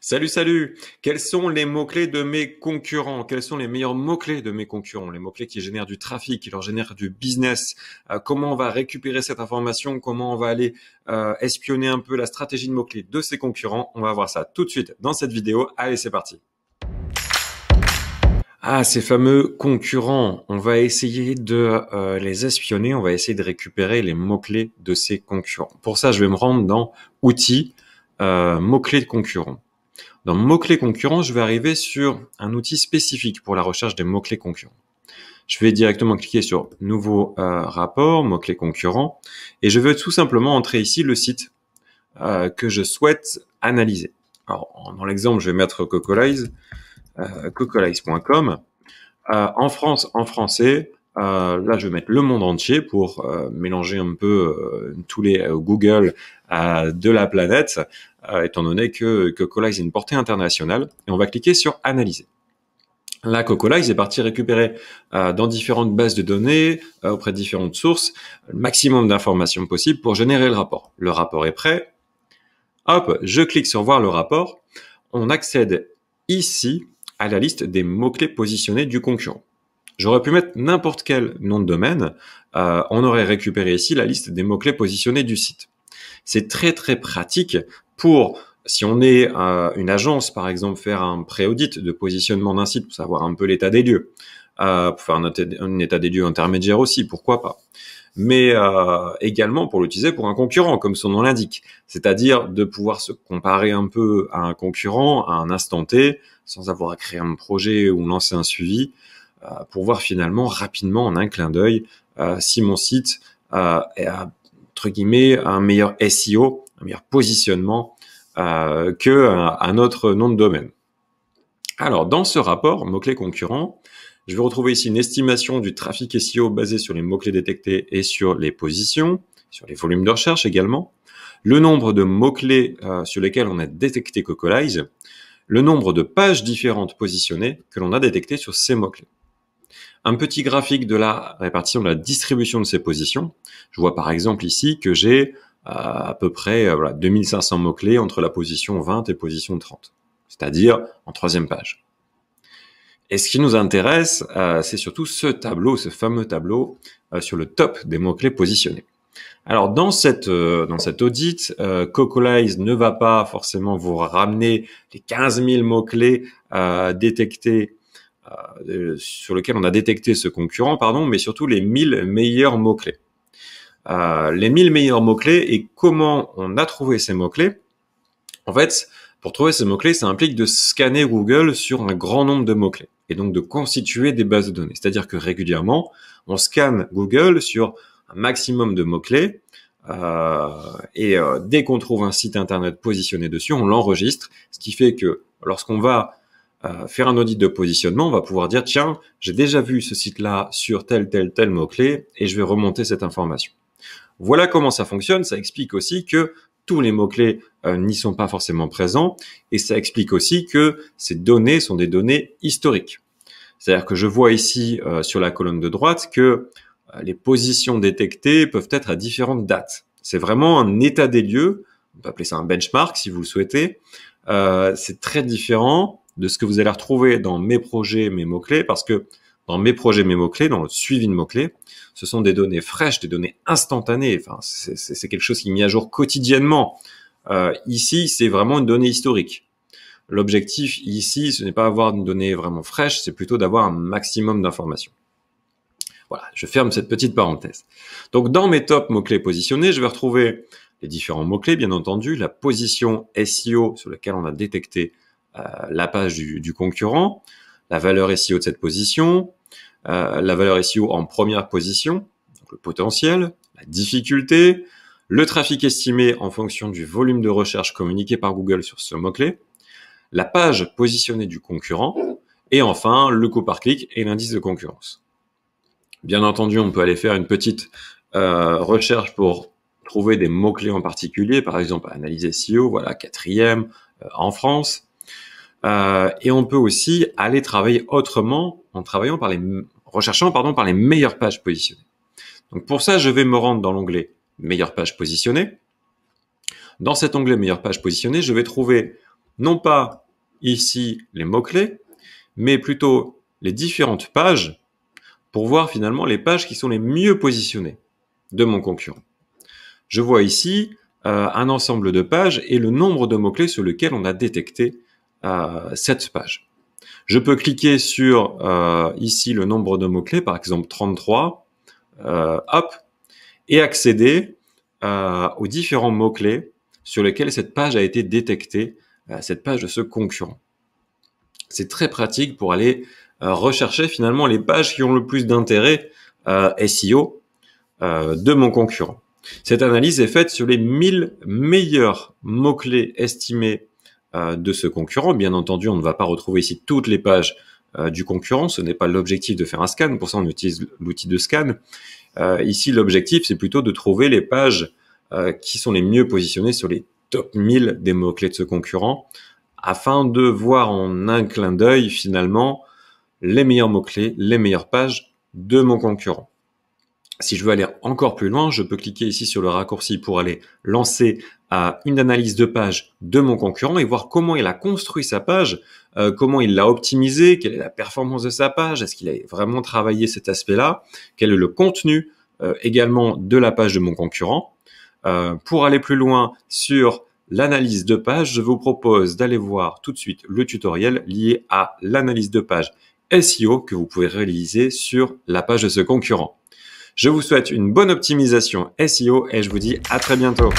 Salut, salut. Quels sont les mots-clés de mes concurrents Quels sont les meilleurs mots-clés de mes concurrents Les mots-clés qui génèrent du trafic, qui leur génèrent du business. Euh, comment on va récupérer cette information Comment on va aller euh, espionner un peu la stratégie de mots-clés de ses concurrents On va voir ça tout de suite dans cette vidéo. Allez, c'est parti. Ah, ces fameux concurrents, on va essayer de euh, les espionner, on va essayer de récupérer les mots-clés de ces concurrents. Pour ça, je vais me rendre dans outils, mots-clés de concurrents. Dans mots-clés concurrents, je vais arriver sur un outil spécifique pour la recherche des mots-clés concurrents. Je vais directement cliquer sur Nouveau euh, rapport, mots-clés concurrents, et je vais tout simplement entrer ici le site euh, que je souhaite analyser. Alors, dans l'exemple, je vais mettre Cocolize, euh, cocolize.com. en France, en français, euh, là, je vais mettre le monde entier pour euh, mélanger un peu euh, tous les Google de la planète, étant donné que, que est une portée internationale. Et on va cliquer sur Analyser. Là, Cocolize est parti récupérer dans différentes bases de données, auprès de différentes sources, le maximum d'informations possibles pour générer le rapport. Le rapport est prêt. Hop, je clique sur Voir le rapport. On accède ici à la liste des mots-clés positionnés du concurrent. J'aurais pu mettre n'importe quel nom de domaine, euh, on aurait récupéré ici la liste des mots-clés positionnés du site. C'est très très pratique pour si on est euh, une agence, par exemple, faire un pré-audit de positionnement d'un site pour savoir un peu l'état des lieux, euh, pour faire un, état des lieux intermédiaire aussi, pourquoi pas. Mais également pour l'utiliser pour un concurrent, comme son nom l'indique, c'est-à-dire de pouvoir se comparer un peu à un concurrent à un instant T, sans avoir à créer un projet ou lancer un suivi. Euh, pour voir finalement rapidement en un clin d'œil euh, si mon site euh, est entre guillemets un meilleur SEO, un meilleur positionnement euh, que un, autre nom de domaine. Alors dans ce rapport mots-clés concurrents, je vais retrouver ici une estimation du trafic SEO basé sur les mots-clés détectés et sur les positions, sur les volumes de recherche également, le nombre de mots-clés sur lesquels on a détecté Cocolize, le nombre de pages différentes positionnées que l'on a détectées sur ces mots-clés un petit graphique de la répartition de la distribution de ces positions. Je vois par exemple ici que j'ai euh, à peu près euh, voilà, 2500 mots-clés entre la position 20 et position 30, c'est-à-dire en troisième page. Et ce qui nous intéresse, euh, c'est surtout ce tableau, ce fameux tableau sur le top des mots-clés positionnés. Alors dans cette dans audit, euh, Cocolize ne va pas forcément vous ramener les 15 000 mots clés détectés euh, euh, sur lequel on a détecté ce concurrent, pardon, mais surtout les 1000 meilleurs mots-clés. Euh, les 1000 meilleurs mots-clés et comment on a trouvé ces mots-clés. En fait, pour trouver ces mots-clés, ça implique de scanner Google sur un grand nombre de mots-clés et donc de constituer des bases de données. C'est-à-dire que régulièrement, on scanne Google sur un maximum de mots-clés et dès qu'on trouve un site internet positionné dessus, on l'enregistre, ce qui fait que lorsqu'on va euh, faire un audit de positionnement, on va pouvoir dire, tiens, j'ai déjà vu ce site-là sur tel, tel, tel mot-clé, et je vais remonter cette information. Voilà comment ça fonctionne. Ça explique aussi que tous les mots-clés euh, n'y sont pas forcément présents, et ça explique aussi que ces données sont des données historiques. C'est-à-dire que je vois ici euh, sur la colonne de droite que les positions détectées peuvent être à différentes dates. C'est vraiment un état des lieux, on peut appeler ça un benchmark si vous le souhaitez. c'est très différent de ce que vous allez retrouver dans mes projets, mes mots-clés, parce que dans mes projets, mes mots-clés, dans le suivi de mots-clés, ce sont des données fraîches, des données instantanées. Enfin, c'est quelque chose qui est à jour quotidiennement. Euh, ici, c'est vraiment une donnée historique. L'objectif ici, ce n'est pas avoir une donnée vraiment fraîche, c'est plutôt d'avoir un maximum d'informations. Voilà, je ferme cette petite parenthèse. Donc dans mes top mots-clés positionnés, je vais retrouver les différents mots-clés, bien entendu, la position SEO sur laquelle on a détecté euh, la page du, concurrent, la valeur SEO de cette position, euh, la valeur SEO en première position, le potentiel, la difficulté, le trafic estimé en fonction du volume de recherche communiqué par Google sur ce mot-clé, la page positionnée du concurrent, et enfin le coût par clic et l'indice de concurrence. Bien entendu, on peut aller faire une petite euh, recherche pour trouver des mots-clés en particulier, par exemple analyse SEO, voilà, quatrième en France. Euh, et on peut aussi aller travailler autrement en travaillant par les recherchant pardon par les meilleures pages positionnées. Donc pour ça, je vais me rendre dans l'onglet meilleures pages positionnées. Dans cet onglet meilleures pages positionnées, je vais trouver non pas ici les mots-clés, mais plutôt les différentes pages pour voir finalement les pages qui sont les mieux positionnées de mon concurrent. Je vois ici euh, un ensemble de pages et le nombre de mots-clés sur lequel on a détecté cette euh, page. Je peux cliquer sur euh, ici le nombre de mots-clés, par exemple 33, euh, hop, et accéder euh, aux différents mots-clés sur lesquels cette page a été détectée, cette page de ce concurrent. C'est très pratique pour aller rechercher finalement les pages qui ont le plus d'intérêt SEO de mon concurrent. Cette analyse est faite sur les 1000 meilleurs mots-clés estimés euh, de ce concurrent. Bien entendu, on ne va pas retrouver ici toutes les pages euh, du concurrent. Ce n'est pas l'objectif de faire un scan. Pour ça, on utilise l'outil de scan. Euh, ici, l'objectif, c'est plutôt de trouver les pages qui sont les mieux positionnées sur les top 1000 des mots-clés de ce concurrent afin de voir en un clin d'œil finalement les meilleurs mots-clés, les meilleures pages de mon concurrent. Si je veux aller encore plus loin, je peux cliquer ici sur le raccourci pour aller lancer à euh, une analyse de page de mon concurrent et voir comment il a construit sa page, euh, comment il l'a optimisée, quelle est la performance de sa page, est-ce qu'il a vraiment travaillé cet aspect-là, quel est le contenu euh, également de la page de mon concurrent. pour aller plus loin sur l'analyse de page, je vous propose d'aller voir tout de suite le tutoriel lié à l'analyse de page SEO que vous pouvez réaliser sur la page de ce concurrent. Je vous souhaite une bonne optimisation SEO et je vous dis à très bientôt.